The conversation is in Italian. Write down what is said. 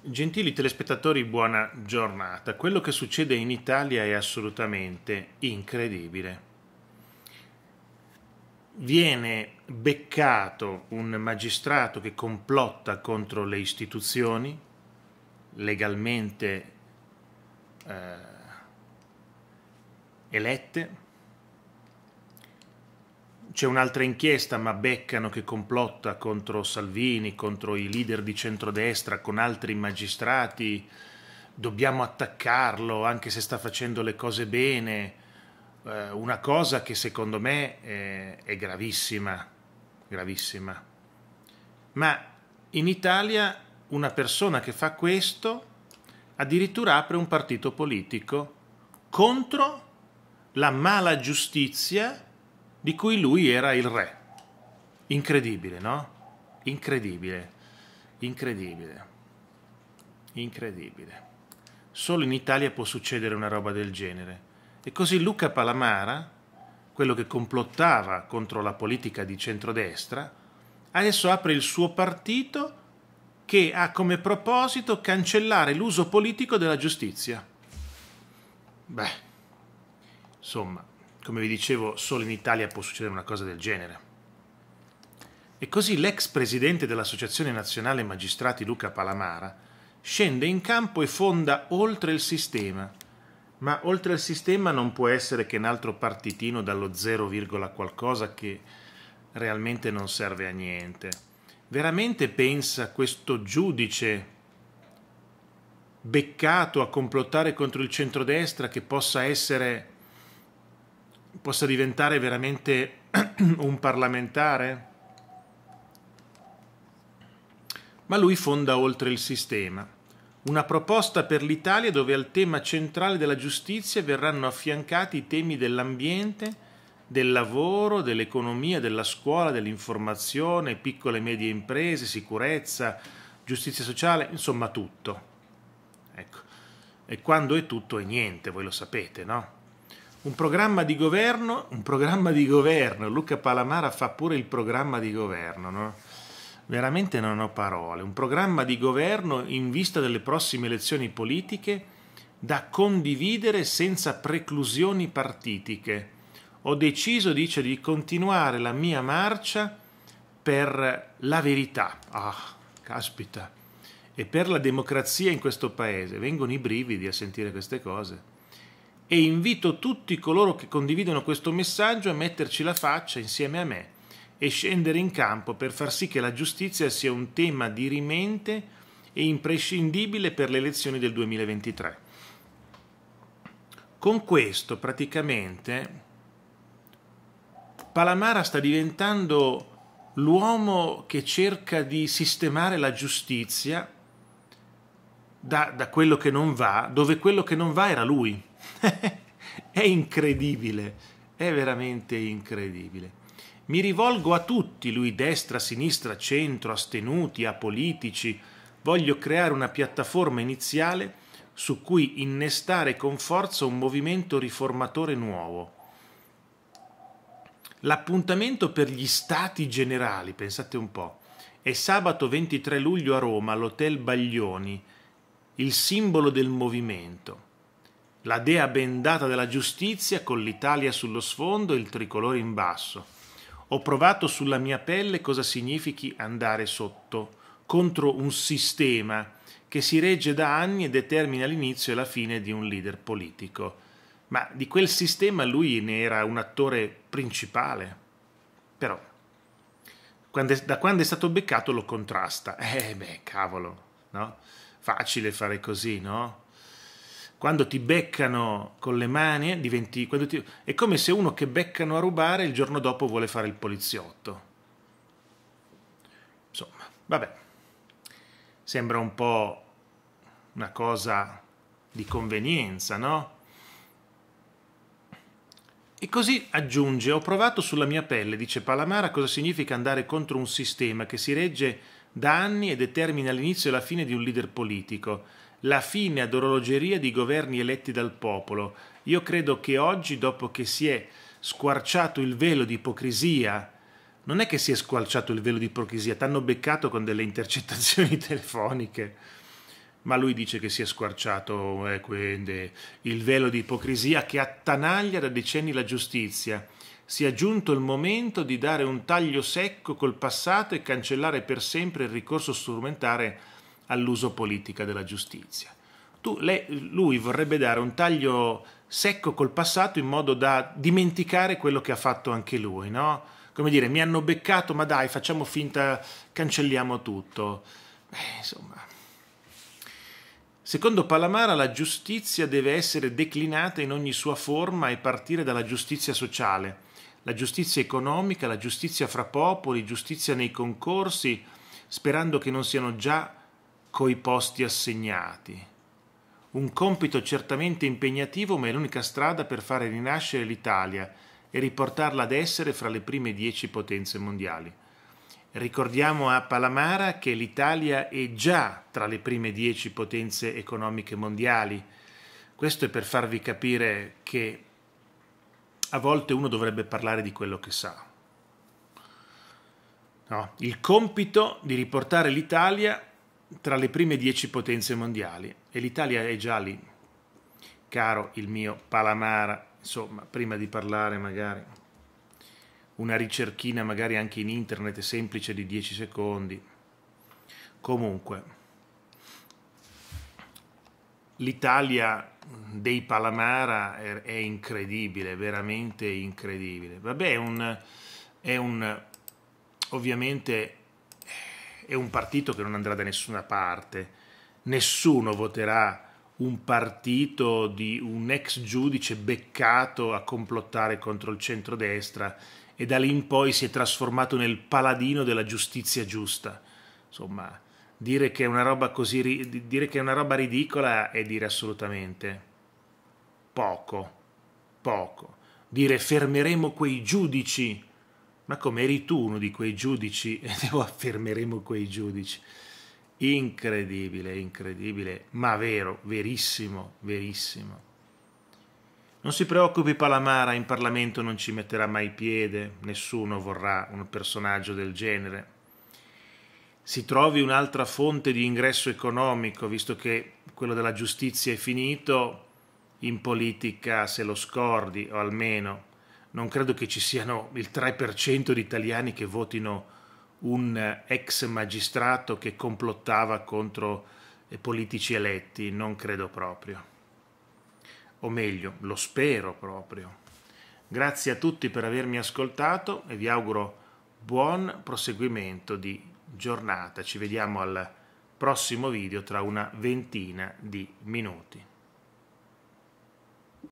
Gentili telespettatori, buona giornata. Quello che succede in Italia è assolutamente incredibile. Viene beccato un magistrato che complotta contro le istituzioni, legalmente eh, elette, c'è un'altra inchiesta, ma beccano che complotta contro Salvini, contro i leader di centrodestra, con altri magistrati, dobbiamo attaccarlo anche se sta facendo le cose bene, eh, una cosa che secondo me è, eh, è gravissima, gravissima. Ma in Italia una persona che fa questo addirittura apre un partito politico contro la mala giustizia di cui lui era il re. Incredibile, no? Incredibile, incredibile, incredibile. Solo in Italia può succedere una roba del genere. E così Luca Palamara, quello che complottava contro la politica di centrodestra, adesso apre il suo partito che ha come proposito cancellare l'uso politico della giustizia. Beh, insomma, come vi dicevo, solo in Italia può succedere una cosa del genere. E così l'ex presidente dell'Associazione Nazionale Magistrati Luca Palamara scende in campo e fonda Oltre il Sistema. Ma Oltre il Sistema non può essere che un altro partitino dallo 0, qualcosa che realmente non serve a niente. Veramente pensa questo giudice beccato a complottare contro il centrodestra che possa essere possa diventare veramente un parlamentare? Ma lui fonda oltre il sistema. Una proposta per l'Italia dove al tema centrale della giustizia verranno affiancati i temi dell'ambiente, del lavoro, dell'economia, della scuola, dell'informazione, piccole e medie imprese, sicurezza, giustizia sociale, insomma tutto. Ecco. E quando è tutto è niente, voi lo sapete, no? un programma di governo, un programma di governo, Luca Palamara fa pure il programma di governo, no? veramente non ho parole, un programma di governo in vista delle prossime elezioni politiche da condividere senza preclusioni partitiche. Ho deciso, dice, di continuare la mia marcia per la verità. Ah, caspita. E per la democrazia in questo paese. Vengono i brividi a sentire queste cose e invito tutti coloro che condividono questo messaggio a metterci la faccia insieme a me e scendere in campo per far sì che la giustizia sia un tema di rimente e imprescindibile per le elezioni del 2023. Con questo praticamente Palamara sta diventando l'uomo che cerca di sistemare la giustizia da, da quello che non va, dove quello che non va era lui. è incredibile, è veramente incredibile. Mi rivolgo a tutti, lui destra, sinistra, centro, astenuti, a politici. Voglio creare una piattaforma iniziale su cui innestare con forza un movimento riformatore nuovo. L'appuntamento per gli stati generali, pensate un po', è sabato 23 luglio a Roma all'Hotel Baglioni, il simbolo del movimento la dea bendata della giustizia con l'Italia sullo sfondo e il tricolore in basso. Ho provato sulla mia pelle cosa significhi andare sotto, contro un sistema che si regge da anni e determina l'inizio e la fine di un leader politico. Ma di quel sistema lui ne era un attore principale. Però, da quando è stato beccato lo contrasta. Eh beh, cavolo, no? Facile fare così, no? quando ti beccano con le mani, eh, diventi, ti, è come se uno che beccano a rubare il giorno dopo vuole fare il poliziotto. Insomma, vabbè, sembra un po' una cosa di convenienza, no? E così aggiunge, ho provato sulla mia pelle, dice Palamara, cosa significa andare contro un sistema che si regge da anni e determina l'inizio e la fine di un leader politico la fine ad orologeria di governi eletti dal popolo. Io credo che oggi, dopo che si è squarciato il velo di ipocrisia, non è che si è squarciato il velo di ipocrisia, t'hanno beccato con delle intercettazioni telefoniche. Ma lui dice che si è squarciato eh, quindi, il velo di ipocrisia che attanaglia da decenni la giustizia. Si è giunto il momento di dare un taglio secco col passato e cancellare per sempre il ricorso strumentale all'uso politica della giustizia. Tu, lei, lui vorrebbe dare un taglio secco col passato in modo da dimenticare quello che ha fatto anche lui, no? Come dire, mi hanno beccato, ma dai, facciamo finta, cancelliamo tutto. Beh, insomma. Secondo Palamara la giustizia deve essere declinata in ogni sua forma e partire dalla giustizia sociale, la giustizia economica, la giustizia fra popoli, giustizia nei concorsi, sperando che non siano già coi posti assegnati. Un compito certamente impegnativo, ma è l'unica strada per fare rinascere l'Italia e riportarla ad essere fra le prime dieci potenze mondiali. Ricordiamo a Palamara che l'Italia è già tra le prime dieci potenze economiche mondiali. Questo è per farvi capire che a volte uno dovrebbe parlare di quello che sa. No? Il compito di riportare l'Italia tra le prime dieci potenze mondiali e l'Italia è già lì. Caro il mio Palamara, insomma, prima di parlare magari una ricerchina magari anche in internet semplice di 10 secondi. Comunque, l'Italia dei Palamara è incredibile, veramente incredibile. Vabbè, è un, è un ovviamente è un partito che non andrà da nessuna parte, nessuno voterà un partito di un ex giudice beccato a complottare contro il centrodestra e da lì in poi si è trasformato nel paladino della giustizia giusta. Insomma, dire che è una roba, così, dire che è una roba ridicola è dire assolutamente poco, poco. Dire fermeremo quei giudici ma come eri tu uno di quei giudici? E lo affermeremo quei giudici. Incredibile, incredibile, ma vero, verissimo, verissimo. Non si preoccupi Palamara, in Parlamento non ci metterà mai piede, nessuno vorrà un personaggio del genere. Si trovi un'altra fonte di ingresso economico, visto che quello della giustizia è finito, in politica se lo scordi, o almeno non credo che ci siano il 3% di italiani che votino un ex magistrato che complottava contro i eh, politici eletti, non credo proprio. O meglio, lo spero proprio. Grazie a tutti per avermi ascoltato e vi auguro buon proseguimento di giornata. Ci vediamo al prossimo video tra una ventina di minuti.